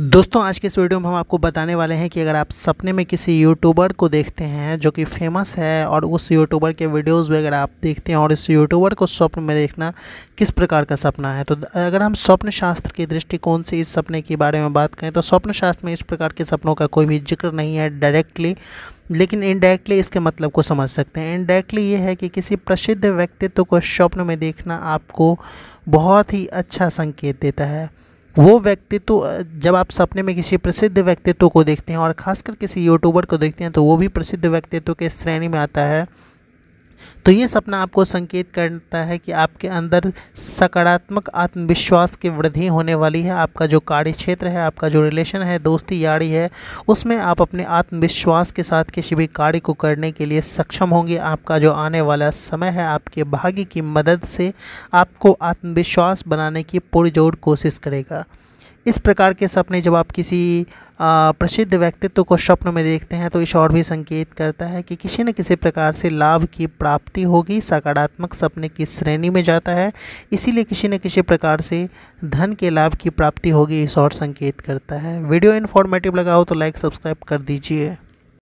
दोस्तों आज के इस वीडियो में हम आपको बताने वाले हैं कि अगर आप सपने में किसी यूट्यूबर को देखते हैं जो कि फेमस है और उस यूट्यूबर के वीडियोस वगैरह आप देखते हैं और इस यूट्यूबर को स्वप्न में देखना किस प्रकार का सपना है तो अगर हम स्वप्न शास्त्र के दृष्टिकोण से इस सपने के बारे में बात करें तो स्वप्न शास्त्र में इस प्रकार के सपनों का कोई भी जिक्र नहीं है डायरेक्टली लेकिन इनडायरेक्टली इसके मतलब को समझ सकते हैं इनडायरेक्टली ये है कि किसी प्रसिद्ध व्यक्तित्व को स्वप्न में देखना आपको बहुत ही अच्छा संकेत देता है वो व्यक्तित्व जब आप सपने में किसी प्रसिद्ध व्यक्तित्व को देखते हैं और खासकर किसी यूट्यूबर को देखते हैं तो वो भी प्रसिद्ध व्यक्तित्व के श्रेणी में आता है तो ये सपना आपको संकेत करता है कि आपके अंदर सकारात्मक आत्मविश्वास की वृद्धि होने वाली है आपका जो कार्य क्षेत्र है आपका जो रिलेशन है दोस्ती यारी है उसमें आप अपने आत्मविश्वास के साथ किसी भी कार्य को करने के लिए सक्षम होंगे आपका जो आने वाला समय है आपके भाग्य की मदद से आपको आत्मविश्वास बनाने की पुरजोर कोशिश करेगा इस प्रकार के सपने जब आप किसी प्रसिद्ध व्यक्तित्व को स्वप्न में देखते हैं तो इस और भी संकेत करता है कि किसी न किसी प्रकार से लाभ की प्राप्ति होगी सकारात्मक सपने की श्रेणी में जाता है इसीलिए किसी न किसी प्रकार से धन के लाभ की प्राप्ति होगी इस और संकेत करता है वीडियो इन्फॉर्मेटिव लगा हो तो लाइक सब्सक्राइब कर दीजिए